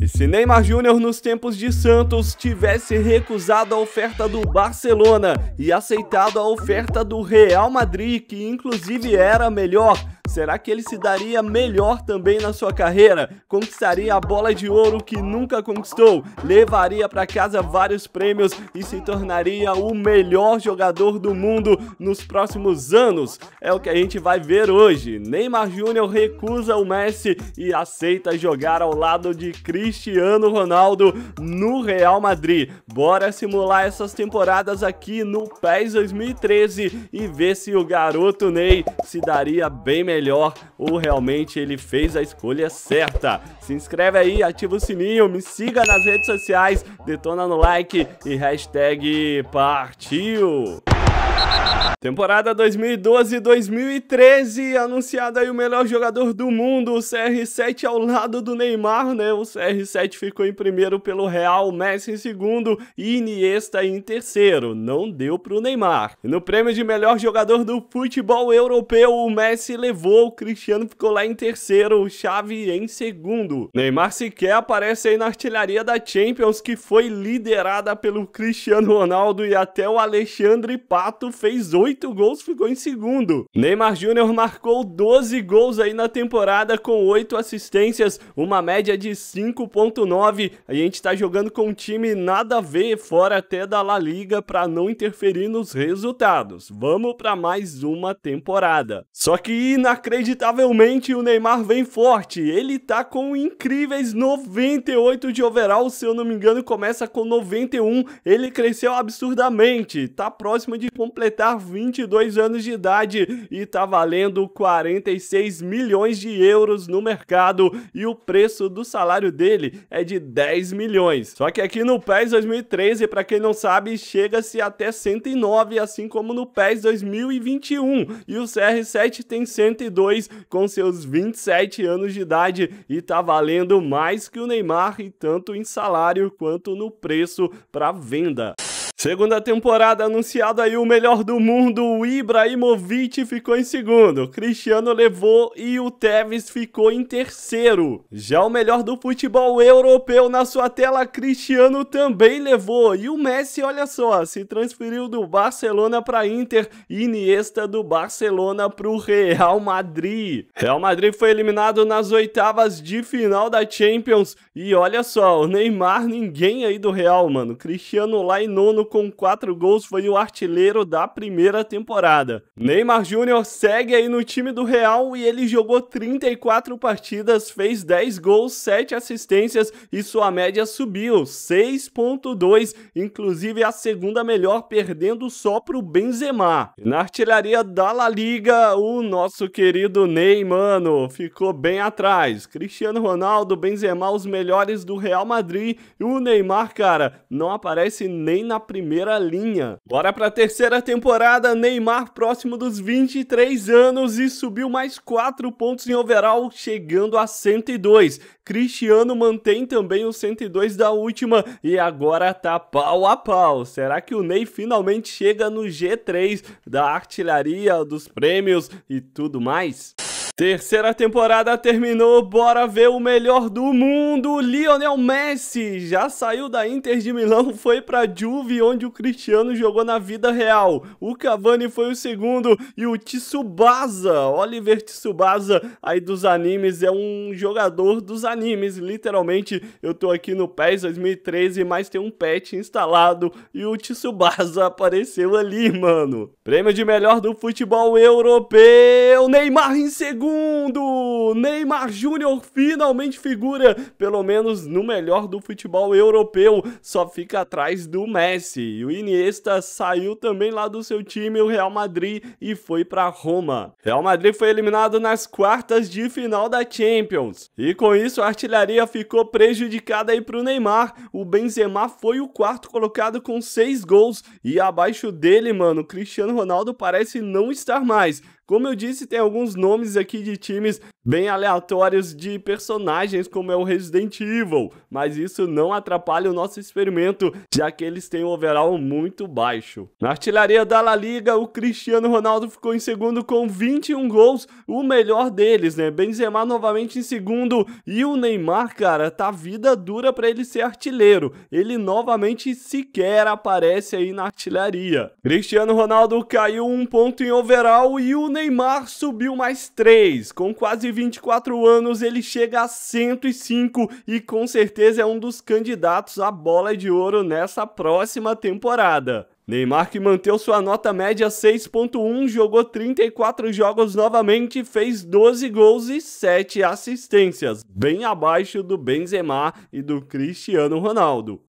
E se Neymar Júnior nos tempos de Santos tivesse recusado a oferta do Barcelona e aceitado a oferta do Real Madrid, que inclusive era melhor, Será que ele se daria melhor também na sua carreira? Conquistaria a bola de ouro que nunca conquistou? Levaria para casa vários prêmios e se tornaria o melhor jogador do mundo nos próximos anos? É o que a gente vai ver hoje. Neymar Júnior recusa o Messi e aceita jogar ao lado de Cristiano Ronaldo no Real Madrid. Bora simular essas temporadas aqui no PES 2013 e ver se o garoto Ney se daria bem melhor melhor ou realmente ele fez a escolha certa. Se inscreve aí, ativa o sininho, me siga nas redes sociais, detona no like e hashtag partiu! Temporada 2012-2013, anunciado aí o melhor jogador do mundo, o CR7 ao lado do Neymar, né? O CR7 ficou em primeiro pelo Real, Messi em segundo e Iniesta em terceiro. Não deu pro Neymar. E no prêmio de melhor jogador do futebol europeu, o Messi levou, o Cristiano ficou lá em terceiro, o Xavi em segundo. Neymar sequer aparece aí na artilharia da Champions, que foi liderada pelo Cristiano Ronaldo e até o Alexandre Pato Neto fez 8 gols, ficou em segundo. Neymar Júnior marcou 12 gols aí na temporada com 8 assistências, uma média de 5.9. A gente tá jogando com um time nada a ver, fora até da La Liga, para não interferir nos resultados. Vamos para mais uma temporada. Só que inacreditavelmente o Neymar vem forte. Ele tá com incríveis 98 de overall, se eu não me engano, começa com 91. Ele cresceu absurdamente, tá próximo de completar 22 anos de idade e está valendo 46 milhões de euros no mercado e o preço do salário dele é de 10 milhões. Só que aqui no PES 2013, para quem não sabe, chega-se até 109, assim como no PES 2021. E o CR7 tem 102 com seus 27 anos de idade e está valendo mais que o Neymar, e tanto em salário quanto no preço para venda. Segunda temporada anunciado aí o melhor do mundo, o Ibrahimovic ficou em segundo, Cristiano levou e o Tevez ficou em terceiro. Já o melhor do futebol europeu na sua tela, Cristiano também levou e o Messi, olha só, se transferiu do Barcelona para Inter e Iniesta do Barcelona para o Real Madrid. Real Madrid foi eliminado nas oitavas de final da Champions e olha só, o Neymar ninguém aí do Real, mano. Cristiano lá em nono com quatro gols foi o artilheiro da primeira temporada. Neymar Júnior segue aí no time do Real e ele jogou 34 partidas, fez 10 gols, 7 assistências e sua média subiu 6.2, inclusive a segunda melhor, perdendo só para o Benzema. Na artilharia da La Liga, o nosso querido Ney, mano, ficou bem atrás. Cristiano Ronaldo, Benzema, os melhores do Real Madrid e o Neymar, cara, não aparece nem na primeira primeira linha. Bora para a terceira temporada, Neymar próximo dos 23 anos e subiu mais 4 pontos em overall, chegando a 102. Cristiano mantém também o 102 da última e agora tá pau a pau. Será que o Ney finalmente chega no G3 da artilharia, dos prêmios e tudo mais? Terceira temporada terminou, bora ver o melhor do mundo. Lionel Messi já saiu da Inter de Milão, foi para Juve, onde o Cristiano jogou na vida real. O Cavani foi o segundo e o Tsubasa, Oliver Tsubasa, aí dos animes, é um jogador dos animes, literalmente. Eu tô aqui no PES 2013, mas tem um patch instalado e o Tsubasa apareceu ali, mano. Prêmio de melhor do futebol europeu, Neymar em segundo Segundo, Neymar Júnior finalmente figura, pelo menos no melhor do futebol europeu, só fica atrás do Messi. E o Iniesta saiu também lá do seu time, o Real Madrid, e foi para Roma. Real Madrid foi eliminado nas quartas de final da Champions. E com isso a artilharia ficou prejudicada aí para o Neymar. O Benzema foi o quarto colocado com seis gols e abaixo dele, mano, Cristiano Ronaldo parece não estar mais. Como eu disse, tem alguns nomes aqui de times bem aleatórios de personagens, como é o Resident Evil, mas isso não atrapalha o nosso experimento, já que eles têm um overall muito baixo. Na artilharia da La Liga, o Cristiano Ronaldo ficou em segundo com 21 gols, o melhor deles, né? Benzema novamente em segundo e o Neymar, cara, tá vida dura para ele ser artilheiro. Ele novamente sequer aparece aí na artilharia. Cristiano Ronaldo caiu um ponto em overall e o Neymar subiu mais 3. Com quase 24 anos, ele chega a 105 e com certeza é um dos candidatos à bola de ouro nessa próxima temporada. Neymar que manteve sua nota média 6.1, jogou 34 jogos novamente, fez 12 gols e 7 assistências, bem abaixo do Benzema e do Cristiano Ronaldo.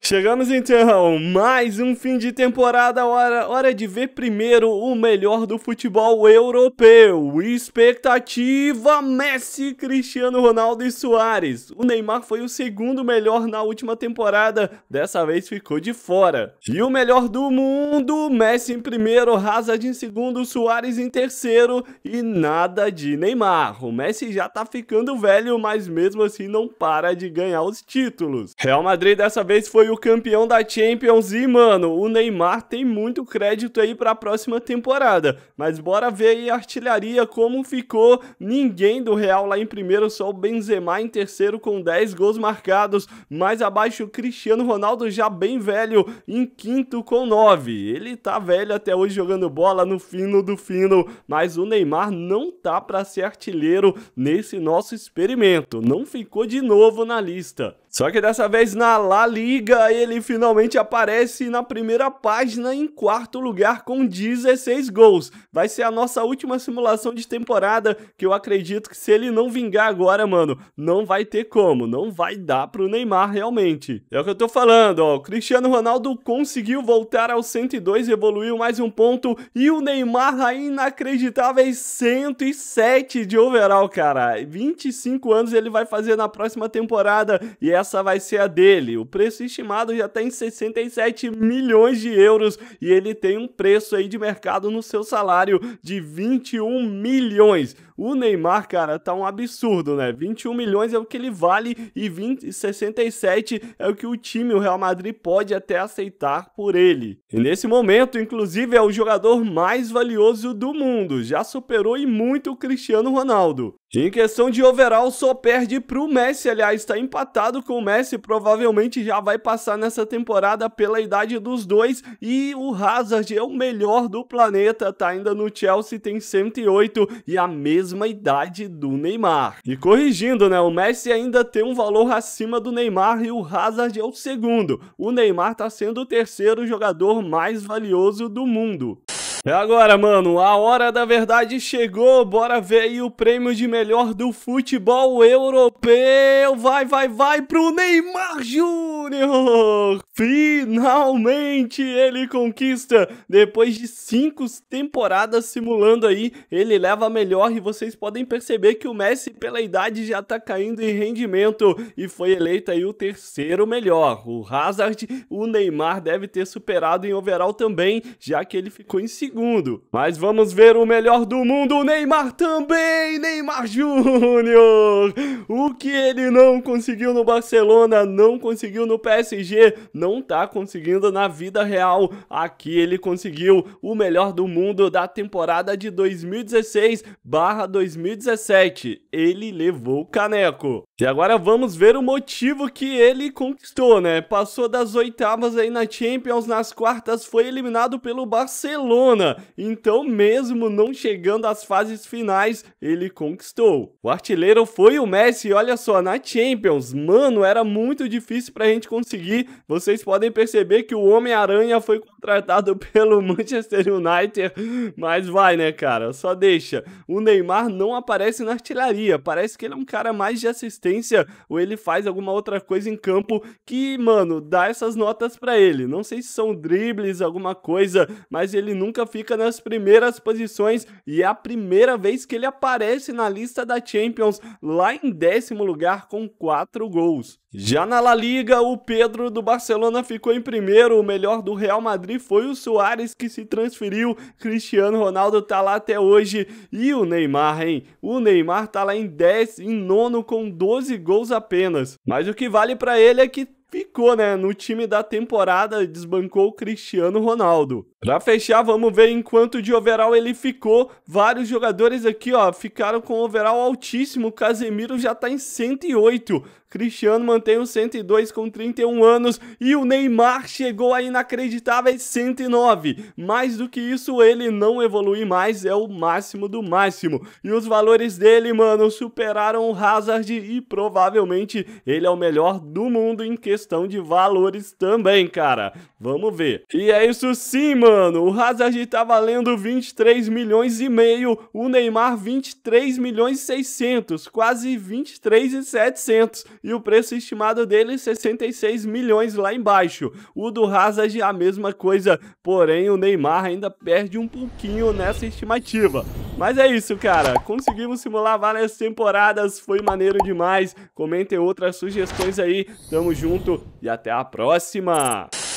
Chegamos então, mais um fim de temporada, hora, hora de ver primeiro o melhor do futebol europeu. Expectativa Messi, Cristiano Ronaldo e Soares. O Neymar foi o segundo melhor na última temporada, dessa vez ficou de fora. E o melhor do mundo, Messi em primeiro, Hazard em segundo, Soares em terceiro e nada de Neymar. O Messi já tá ficando velho, mas mesmo assim não para de ganhar os títulos. Real Madrid dessa vez foi o campeão da Champions e, mano, o Neymar tem muito crédito aí para a próxima temporada. Mas bora ver aí a artilharia como ficou. Ninguém do Real lá em primeiro, só o Benzema em terceiro com 10 gols marcados. Mais abaixo o Cristiano Ronaldo já bem velho em quinto com 9. Ele tá velho até hoje jogando bola no fino do fino, mas o Neymar não tá para ser artilheiro nesse nosso experimento. Não ficou de novo na lista. Só que dessa vez na La Liga ele finalmente aparece na primeira página em quarto lugar com 16 gols. Vai ser a nossa última simulação de temporada que eu acredito que se ele não vingar agora, mano, não vai ter como, não vai dar pro Neymar realmente. É o que eu tô falando, ó, o Cristiano Ronaldo conseguiu voltar aos 102, evoluiu mais um ponto e o Neymar a inacreditáveis 107 de overall, cara. 25 anos ele vai fazer na próxima temporada e é essa vai ser a dele. O preço estimado já está em 67 milhões de euros e ele tem um preço aí de mercado no seu salário de 21 milhões. O Neymar, cara, tá um absurdo, né? 21 milhões é o que ele vale e 20, 67 é o que o time, o Real Madrid, pode até aceitar por ele. E nesse momento, inclusive, é o jogador mais valioso do mundo. Já superou e muito o Cristiano Ronaldo. Em questão de overall, só perde para o Messi, aliás, está empatado com o Messi, provavelmente já vai passar nessa temporada pela idade dos dois, e o Hazard é o melhor do planeta, tá ainda no Chelsea, tem 108 e a mesma mesma idade do Neymar. E corrigindo, né, o Messi ainda tem um valor acima do Neymar e o Hazard é o segundo. O Neymar está sendo o terceiro jogador mais valioso do mundo. É agora, mano, a hora da verdade chegou. Bora ver aí o prêmio de melhor do futebol europeu. Vai, vai, vai pro Neymar Júnior! Finalmente ele conquista. Depois de cinco temporadas simulando aí, ele leva melhor e vocês podem perceber que o Messi, pela idade, já tá caindo em rendimento e foi eleito aí o terceiro melhor. O Hazard, o Neymar deve ter superado em overall também, já que ele ficou em segundo segundo. Mas vamos ver o melhor do mundo, Neymar também, Neymar Júnior. O que ele não conseguiu no Barcelona, não conseguiu no PSG, não tá conseguindo na vida real. Aqui ele conseguiu o melhor do mundo da temporada de 2016/2017. Ele levou o caneco. E agora vamos ver o motivo que ele conquistou, né? Passou das oitavas aí na Champions, nas quartas foi eliminado pelo Barcelona. Então, mesmo não chegando às fases finais, ele conquistou. O artilheiro foi o Messi olha só, na Champions, mano, era muito difícil pra gente conseguir. Vocês podem perceber que o Homem-Aranha foi contratado pelo Manchester United, mas vai, né, cara? Só deixa. O Neymar não aparece na artilharia. Parece que ele é um cara mais de assistência ou ele faz alguma outra coisa em campo que, mano, dá essas notas para ele. Não sei se são dribles, alguma coisa, mas ele nunca fica nas primeiras posições e é a primeira vez que ele aparece na lista da Champions lá em 10 décimo lugar com quatro gols. Já na La Liga, o Pedro do Barcelona ficou em primeiro, o melhor do Real Madrid foi o Soares que se transferiu, Cristiano Ronaldo tá lá até hoje e o Neymar, hein? O Neymar tá lá em 10 em nono com 12 gols apenas. Mas o que vale para ele é que ficou, né, no time da temporada, desbancou o Cristiano Ronaldo. Pra fechar, vamos ver enquanto de overall ele ficou. Vários jogadores aqui, ó, ficaram com overall altíssimo. Casemiro já tá em 108. Cristiano mantém o 102 com 31 anos e o Neymar chegou a inacreditáveis 109. Mais do que isso, ele não evolui mais, é o máximo do máximo. E os valores dele, mano, superaram o Hazard e provavelmente ele é o melhor do mundo em questão de valores também, cara. Vamos ver. E é isso sim, mano mano. O Hazard tá valendo 23 milhões e meio, o Neymar 23 milhões e 600, quase 23 e 700. E o preço estimado dele 66 milhões lá embaixo. O do Hazard é a mesma coisa, porém o Neymar ainda perde um pouquinho nessa estimativa. Mas é isso, cara. Conseguimos simular várias temporadas, foi maneiro demais. Comentem outras sugestões aí. Tamo junto e até a próxima.